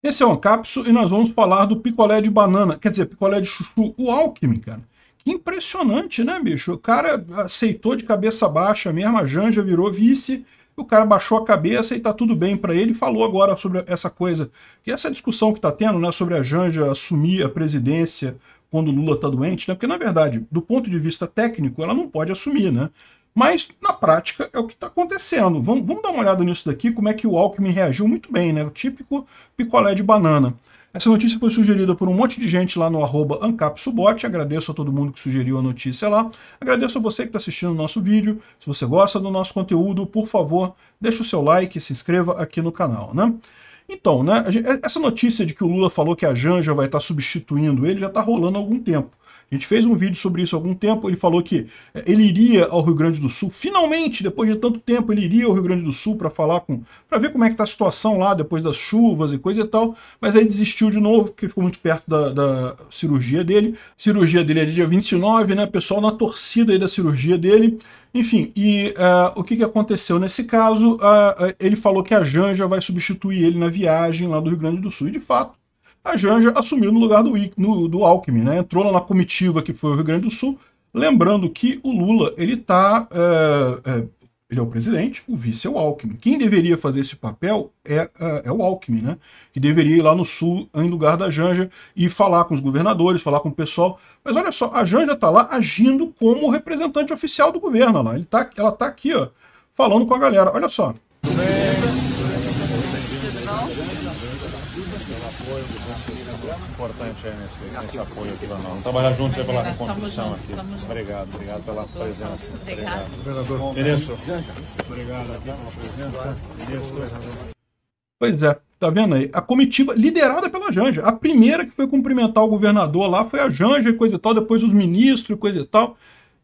Esse é o Ancapsu e nós vamos falar do picolé de banana, quer dizer, picolé de chuchu, o Alckmin, cara. Que impressionante, né, bicho? O cara aceitou de cabeça baixa mesmo, a Janja virou vice, o cara baixou a cabeça e tá tudo bem para ele. Falou agora sobre essa coisa, que essa discussão que tá tendo, né, sobre a Janja assumir a presidência quando Lula tá doente, né? Porque, na verdade, do ponto de vista técnico, ela não pode assumir, né? Mas, na prática, é o que está acontecendo. Vamos, vamos, dar uma olhada nisso daqui, como é que o Alckmin reagiu muito bem, né? O típico picolé de banana. Essa notícia foi sugerida por um monte de gente lá no arroba AncapSubot. Agradeço a todo mundo que sugeriu a notícia lá. Agradeço a você que está assistindo o nosso vídeo. Se você gosta do nosso conteúdo, por favor, deixe o seu like e se inscreva aqui no canal, né? Então, né, essa notícia de que o Lula falou que a Janja vai estar tá substituindo ele já está rolando há algum tempo. A gente fez um vídeo sobre isso há algum tempo, ele falou que eh, ele iria ao Rio Grande do Sul, finalmente, depois de tanto tempo, ele iria ao Rio Grande do Sul para falar com, para ver como é que tá a situação lá depois das chuvas e coisa e tal, mas aí desistiu de novo, porque ficou muito perto da, da cirurgia dele. A cirurgia dele é dia 29, né, pessoal na torcida aí da cirurgia dele. Enfim, e uh, o que, que aconteceu nesse caso? Uh, uh, ele falou que a Janja vai substituir ele na viagem lá do Rio Grande do Sul, e de fato, a Janja assumiu no lugar do, no, do Alckmin, né? Entrou lá na comitiva que foi o Rio Grande do Sul, lembrando que o Lula, ele tá... É, é, ele é o presidente, o vice é o Alckmin. Quem deveria fazer esse papel é, é, é o Alckmin, né? Que deveria ir lá no sul, em lugar da Janja, e falar com os governadores, falar com o pessoal. Mas olha só, a Janja tá lá agindo como representante oficial do governo lá. Ele tá, ela tá aqui, ó, falando com a galera. Olha só. apoio do governo. O importante é nesse, nesse apoio aqui para nós. Vamos trabalhar juntos aí é pela reconstrução aqui. Obrigado, obrigado pela presença. Obrigado. Governador, obrigado pela presença. Pois é, tá vendo aí? A comitiva liderada pela Janja. A primeira que foi cumprimentar o governador lá foi a Janja e coisa e tal, depois os ministros e coisa e tal.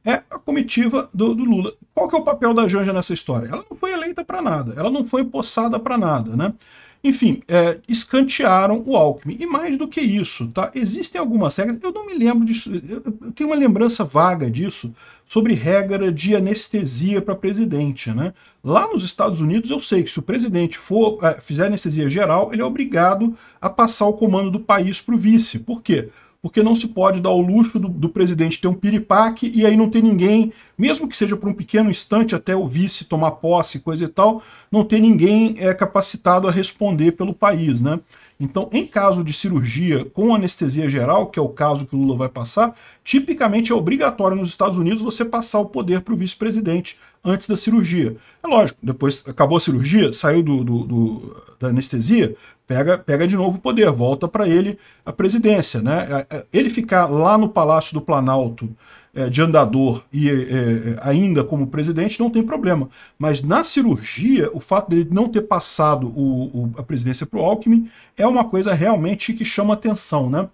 É a comitiva do, do, Lula. Qual que é o papel da Janja nessa história? Ela não foi eleita para nada, ela não foi empossada para nada, né? Enfim, é, escantearam o Alckmin. E mais do que isso, tá? Existem algumas regras, eu não me lembro disso, eu tenho uma lembrança vaga disso, sobre regra de anestesia para presidente, né? Lá nos Estados Unidos eu sei que se o presidente for, é, fizer anestesia geral, ele é obrigado a passar o comando do país para o vice. Por quê? porque não se pode dar o luxo do, do presidente ter um piripaque e aí não ter ninguém, mesmo que seja por um pequeno instante até o vice tomar posse, coisa e tal, não ter ninguém é, capacitado a responder pelo país, né? Então, em caso de cirurgia com anestesia geral, que é o caso que o Lula vai passar, tipicamente é obrigatório nos Estados Unidos você passar o poder para o vice-presidente antes da cirurgia. É lógico, depois acabou a cirurgia, saiu do, do, do, da anestesia, pega, pega de novo o poder, volta para ele a presidência. Né? É, é, ele ficar lá no Palácio do Planalto é, de andador e é, é, ainda como presidente não tem problema. Mas na cirurgia, o fato dele não ter passado o, o, a presidência para o Alckmin é uma coisa realmente que chama atenção. Né?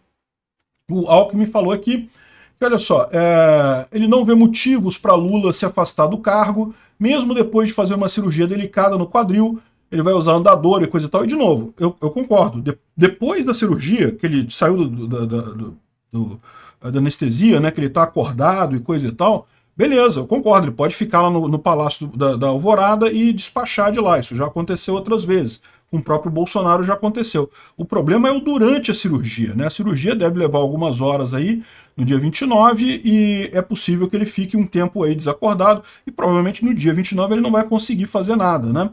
O Alckmin falou aqui que, olha só, é, ele não vê motivos para Lula se afastar do cargo, mesmo depois de fazer uma cirurgia delicada no quadril, ele vai usar andador e coisa e tal. E, de novo, eu, eu concordo. De, depois da cirurgia, que ele saiu do, do, do, do, da anestesia, né? Que ele tá acordado e coisa e tal. Beleza, eu concordo. Ele pode ficar lá no, no Palácio da, da Alvorada e despachar de lá. Isso já aconteceu outras vezes com o próprio Bolsonaro já aconteceu. O problema é o durante a cirurgia, né? A cirurgia deve levar algumas horas aí, no dia 29, e é possível que ele fique um tempo aí desacordado, e provavelmente no dia 29 ele não vai conseguir fazer nada, né?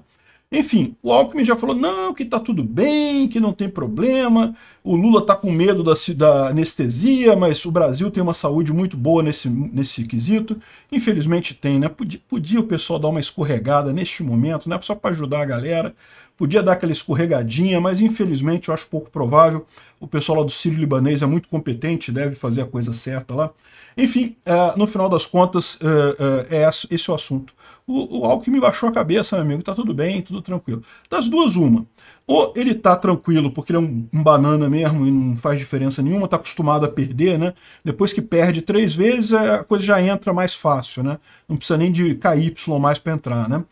Enfim, o Alckmin já falou não, que tá tudo bem, que não tem problema. O Lula tá com medo da, da anestesia, mas o Brasil tem uma saúde muito boa nesse, nesse quesito. Infelizmente tem, né? Podia, podia o pessoal dar uma escorregada neste momento, né? Só para ajudar a galera. Podia dar aquela escorregadinha, mas infelizmente eu acho pouco provável. O pessoal lá do Sírio Libanês é muito competente, deve fazer a coisa certa lá. Enfim, uh, no final das contas, uh, uh, é esse o assunto. O, o Alckmin baixou a cabeça, meu amigo, tá tudo bem, tudo tranquilo. Das duas, uma. Ou ele tá tranquilo porque ele é um, um banana mesmo e não faz diferença nenhuma, tá acostumado a perder, né? Depois que perde três vezes, a coisa já entra mais fácil, né? Não precisa nem de KY mais para entrar, né?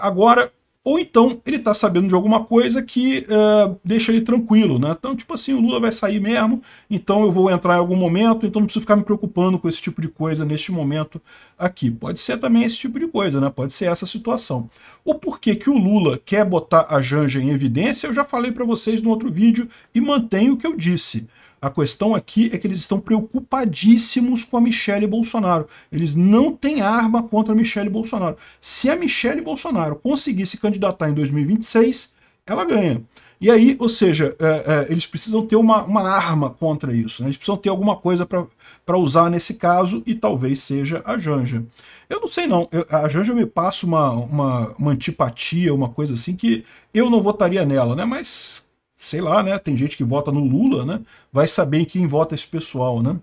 agora, ou então ele está sabendo de alguma coisa que uh, deixa ele tranquilo, né? Então, tipo assim, o Lula vai sair mesmo, então eu vou entrar em algum momento, então não preciso ficar me preocupando com esse tipo de coisa neste momento aqui. Pode ser também esse tipo de coisa, né? Pode ser essa situação. O porquê que o Lula quer botar a Janja em evidência, eu já falei para vocês no outro vídeo e mantenho o que eu disse. A questão aqui é que eles estão preocupadíssimos com a Michelle Bolsonaro. Eles não têm arma contra a Michelle Bolsonaro. Se a Michelle Bolsonaro conseguir se candidatar em 2026, ela ganha. E aí, ou seja, é, é, eles precisam ter uma, uma arma contra isso. Né? Eles precisam ter alguma coisa para usar nesse caso, e talvez seja a Janja. Eu não sei, não. Eu, a Janja me passa uma, uma, uma antipatia, uma coisa assim, que eu não votaria nela, né? Mas sei lá, né? Tem gente que vota no Lula, né? Vai saber em quem vota esse pessoal, né?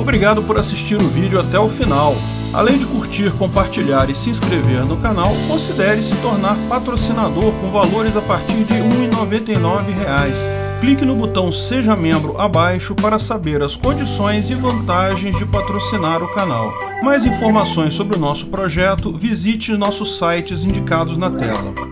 Obrigado por assistir o vídeo até o final. Além de curtir, compartilhar e se inscrever no canal, considere se tornar patrocinador com valores a partir de R$ 1,99 clique no botão Seja Membro abaixo para saber as condições e vantagens de patrocinar o canal. Mais informações sobre o nosso projeto, visite nossos sites indicados na tela.